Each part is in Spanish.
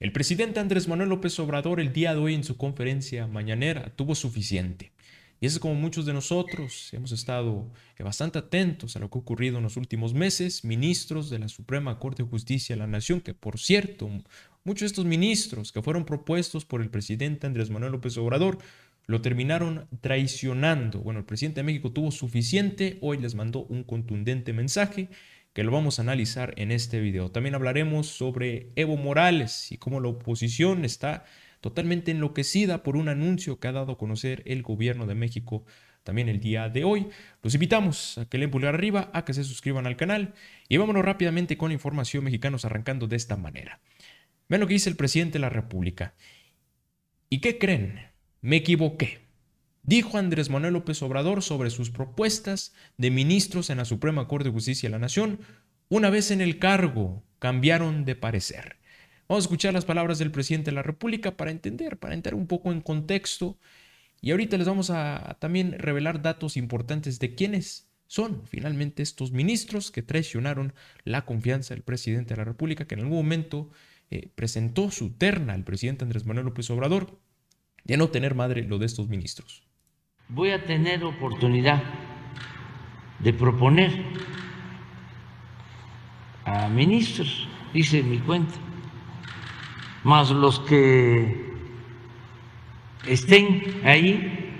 El presidente Andrés Manuel López Obrador el día de hoy en su conferencia mañanera tuvo suficiente. Y es como muchos de nosotros hemos estado eh, bastante atentos a lo que ha ocurrido en los últimos meses, ministros de la Suprema Corte de Justicia de la Nación, que por cierto, muchos de estos ministros que fueron propuestos por el presidente Andrés Manuel López Obrador lo terminaron traicionando. Bueno, el presidente de México tuvo suficiente, hoy les mandó un contundente mensaje que lo vamos a analizar en este video. También hablaremos sobre Evo Morales y cómo la oposición está totalmente enloquecida por un anuncio que ha dado a conocer el gobierno de México también el día de hoy. Los invitamos a que le den pulgar arriba, a que se suscriban al canal y vámonos rápidamente con información mexicanos arrancando de esta manera. Vean lo que dice el presidente de la República. ¿Y qué creen? Me equivoqué dijo Andrés Manuel López Obrador sobre sus propuestas de ministros en la Suprema Corte de Justicia de la Nación, una vez en el cargo cambiaron de parecer. Vamos a escuchar las palabras del presidente de la República para entender, para entrar un poco en contexto. Y ahorita les vamos a también revelar datos importantes de quiénes son finalmente estos ministros que traicionaron la confianza del presidente de la República, que en algún momento eh, presentó su terna al presidente Andrés Manuel López Obrador de no tener madre lo de estos ministros voy a tener oportunidad de proponer a ministros, hice mi cuenta, más los que estén ahí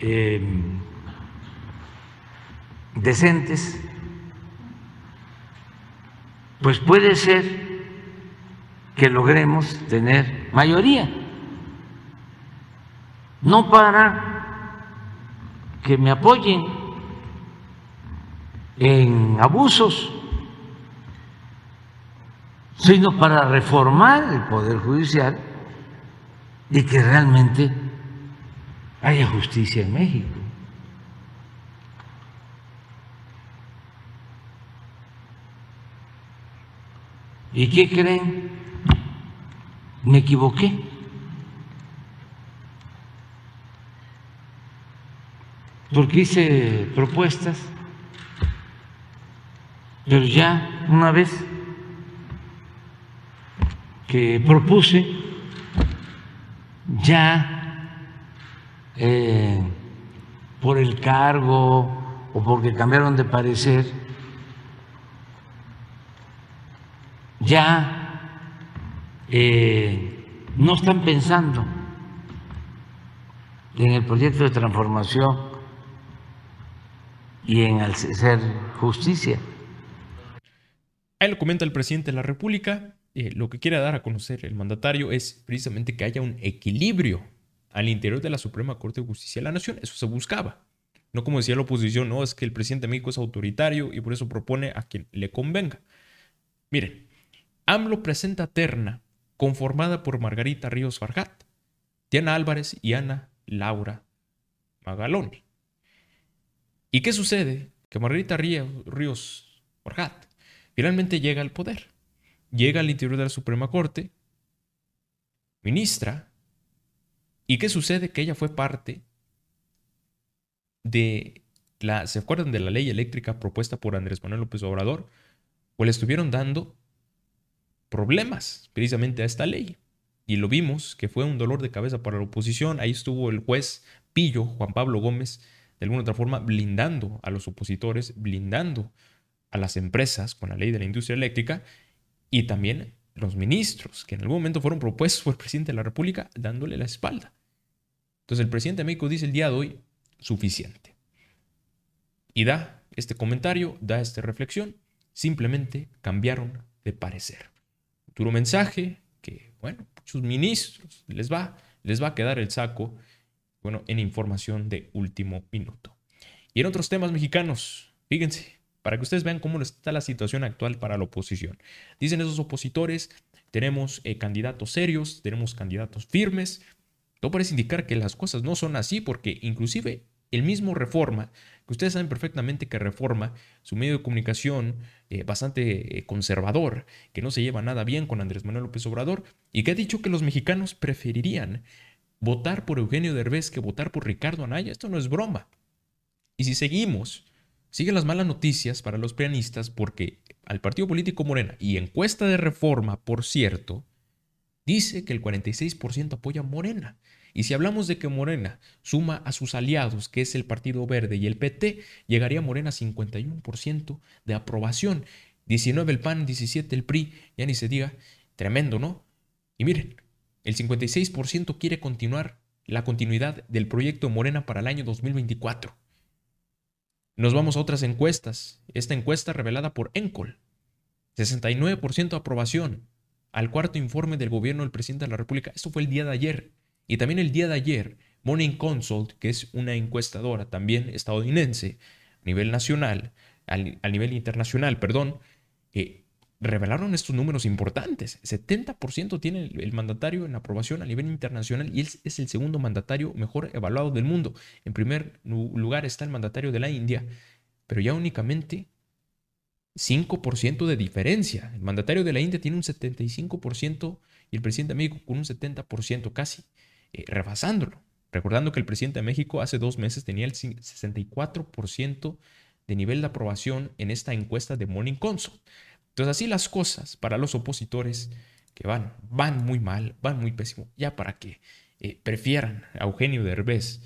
em, decentes, pues puede ser que logremos tener mayoría no para que me apoyen en abusos, sino para reformar el Poder Judicial y que realmente haya justicia en México. ¿Y qué creen? Me equivoqué. porque hice propuestas, pero ya una vez que propuse, ya eh, por el cargo o porque cambiaron de parecer, ya eh, no están pensando en el proyecto de transformación y en hacer justicia. Ahí lo comenta el presidente de la República. Eh, lo que quiere dar a conocer el mandatario es precisamente que haya un equilibrio al interior de la Suprema Corte de Justicia de la Nación. Eso se buscaba. No como decía la oposición, no, es que el presidente de México es autoritario y por eso propone a quien le convenga. Miren, AMLO presenta terna conformada por Margarita Ríos Farjat, Diana Álvarez y Ana Laura Magaloni. ¿Y qué sucede? Que Margarita Ríos Orgat finalmente llega al poder. Llega al interior de la Suprema Corte, ministra, ¿y qué sucede? Que ella fue parte de la, ¿se acuerdan de la ley eléctrica propuesta por Andrés Manuel López Obrador? Pues le estuvieron dando problemas precisamente a esta ley. Y lo vimos que fue un dolor de cabeza para la oposición. Ahí estuvo el juez Pillo, Juan Pablo Gómez, de alguna otra forma blindando a los opositores, blindando a las empresas con la ley de la industria eléctrica y también los ministros que en algún momento fueron propuestos por el presidente de la República dándole la espalda. Entonces el presidente de México dice el día de hoy suficiente. Y da este comentario, da esta reflexión, simplemente cambiaron de parecer. Duro mensaje que, bueno, sus ministros les va, les va a quedar el saco bueno, en información de último minuto. Y en otros temas mexicanos, fíjense, para que ustedes vean cómo está la situación actual para la oposición. Dicen esos opositores, tenemos eh, candidatos serios, tenemos candidatos firmes. Todo parece indicar que las cosas no son así porque inclusive el mismo Reforma, que ustedes saben perfectamente que Reforma, su medio de comunicación eh, bastante eh, conservador, que no se lleva nada bien con Andrés Manuel López Obrador, y que ha dicho que los mexicanos preferirían votar por Eugenio Derbez que votar por Ricardo Anaya. Esto no es broma. Y si seguimos, siguen las malas noticias para los pianistas porque al partido político Morena y encuesta de reforma, por cierto, dice que el 46% apoya a Morena. Y si hablamos de que Morena suma a sus aliados, que es el Partido Verde y el PT, llegaría Morena a 51% de aprobación. 19 el PAN, 17 el PRI, ya ni se diga. Tremendo, ¿no? Y miren, el 56% quiere continuar la continuidad del proyecto Morena para el año 2024. Nos vamos a otras encuestas. Esta encuesta revelada por Encol. 69% aprobación al cuarto informe del gobierno del presidente de la República. Esto fue el día de ayer. Y también el día de ayer, Morning Consult, que es una encuestadora también estadounidense a nivel nacional, a nivel internacional, perdón, eh, revelaron estos números importantes. 70% tiene el, mandatario en aprobación a nivel internacional y es el segundo mandatario mejor evaluado del mundo. En primer lugar está el mandatario de la India, pero ya únicamente 5% de diferencia. El mandatario de la India tiene un 75% y el presidente de México con un 70% casi, eh, rebasándolo. Recordando que el presidente de México hace dos meses tenía el 64% de nivel de aprobación en esta encuesta de Morning Consult. Entonces así las cosas para los opositores que van, van muy mal, van muy pésimo, ya para que eh, prefieran a Eugenio Derbez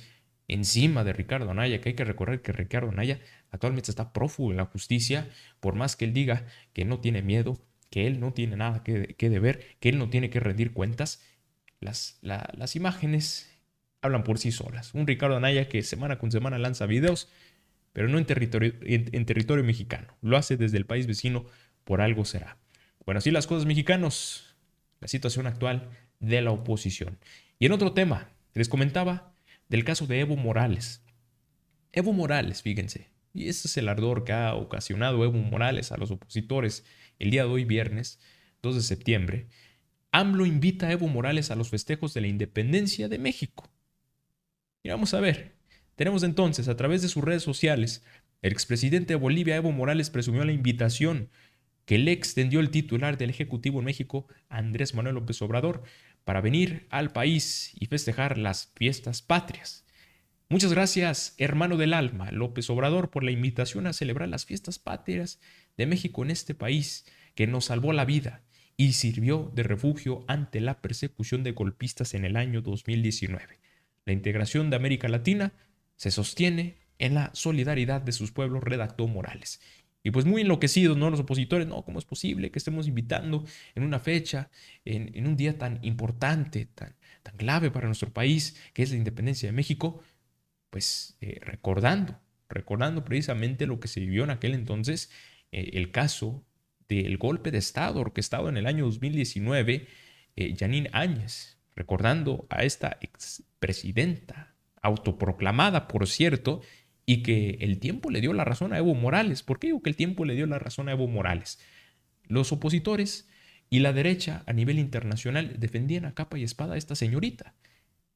encima de Ricardo Anaya, que hay que recordar que Ricardo Anaya actualmente está prófugo en la justicia, por más que él diga que no tiene miedo, que él no tiene nada que, que deber, que él no tiene que rendir cuentas, las, las imágenes hablan por sí solas. Un Ricardo Anaya que semana con semana lanza videos, pero no en territorio, en territorio mexicano, lo hace desde el país vecino por algo será. Bueno, así las cosas mexicanos, la situación actual de la oposición. Y en otro tema, les comentaba del caso de Evo Morales. Evo Morales, fíjense, y ese es el ardor que ha ocasionado Evo Morales a los opositores el día de hoy, viernes 2 de septiembre. AMLO invita a Evo Morales a los festejos de la independencia de México. Y vamos a ver. Tenemos entonces, a través de sus redes sociales, el expresidente de Bolivia, Evo Morales, presumió la invitación que le extendió el titular del Ejecutivo en México, Andrés Manuel López Obrador, para venir al país y festejar las fiestas patrias. Muchas gracias, hermano del alma, López Obrador, por la invitación a celebrar las fiestas patrias de México en este país que nos salvó la vida y sirvió de refugio ante la persecución de golpistas en el año 2019. La integración de América Latina se sostiene en la solidaridad de sus pueblos, redactó Morales. Y pues muy enloquecidos, ¿no? Los opositores, no, ¿cómo es posible que estemos invitando en una fecha, en, un día tan importante, tan, tan clave para nuestro país, que es la independencia de México? Pues eh, recordando, recordando precisamente lo que se vivió en aquel entonces, eh, el caso del golpe de Estado orquestado en el año 2019, Janine eh, Áñez, recordando a esta expresidenta, autoproclamada, por cierto, y que el tiempo le dio la razón a Evo Morales. ¿Por qué digo que el tiempo le dio la razón a Evo Morales? Los opositores y la derecha a nivel internacional defendían a capa y espada a esta señorita.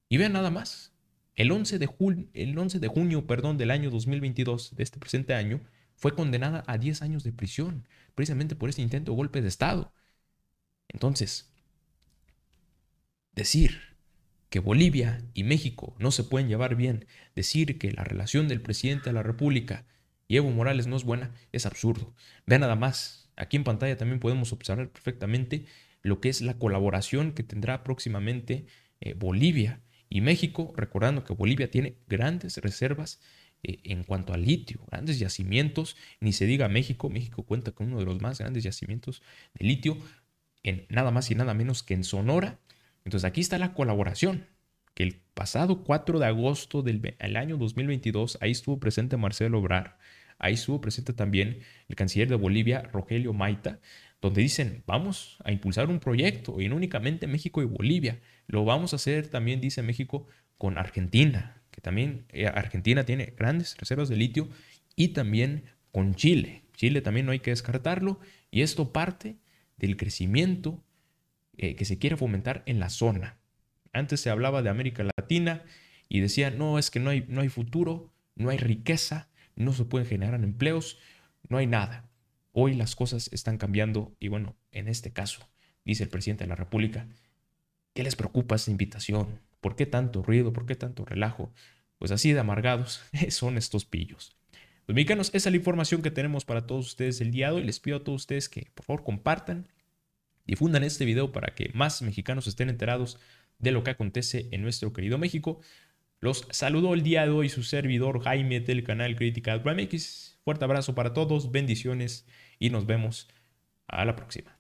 Y vean nada más, el 11 de, junio, el 11 de junio perdón, del año 2022, de este presente año, fue condenada a 10 años de prisión, precisamente por este intento de golpe de Estado. Entonces, decir que Bolivia y México no se pueden llevar bien, decir que la relación del presidente de la República y Evo Morales no es buena es absurdo. Vean nada más, aquí en pantalla también podemos observar perfectamente lo que es la colaboración que tendrá próximamente eh, Bolivia y México, recordando que Bolivia tiene grandes reservas eh, en cuanto a litio, grandes yacimientos, ni se diga México, México cuenta con uno de los más grandes yacimientos de litio, en nada más y nada menos que en Sonora entonces aquí está la colaboración, que el pasado 4 de agosto del año 2022, ahí estuvo presente Marcelo Obrar, ahí estuvo presente también el canciller de Bolivia, Rogelio Maita, donde dicen, vamos a impulsar un proyecto, y no únicamente México y Bolivia, lo vamos a hacer también, dice México, con Argentina, que también eh, Argentina tiene grandes reservas de litio, y también con Chile. Chile también no hay que descartarlo, y esto parte del crecimiento eh, que se quiere fomentar en la zona. Antes se hablaba de América Latina y decía, no, es que no hay, no hay futuro, no hay riqueza, no se pueden generar empleos, no hay nada. Hoy las cosas están cambiando y bueno, en este caso, dice el presidente de la República, ¿qué les preocupa esa invitación? ¿Por qué tanto ruido? ¿Por qué tanto relajo? Pues así de amargados son estos pillos. Dominicanos, esa es la información que tenemos para todos ustedes el día de hoy. Les pido a todos ustedes que por favor compartan, Difundan este video para que más mexicanos estén enterados de lo que acontece en nuestro querido México. Los saludo el día de hoy su servidor Jaime del canal Critical MX. Fuerte abrazo para todos, bendiciones y nos vemos a la próxima.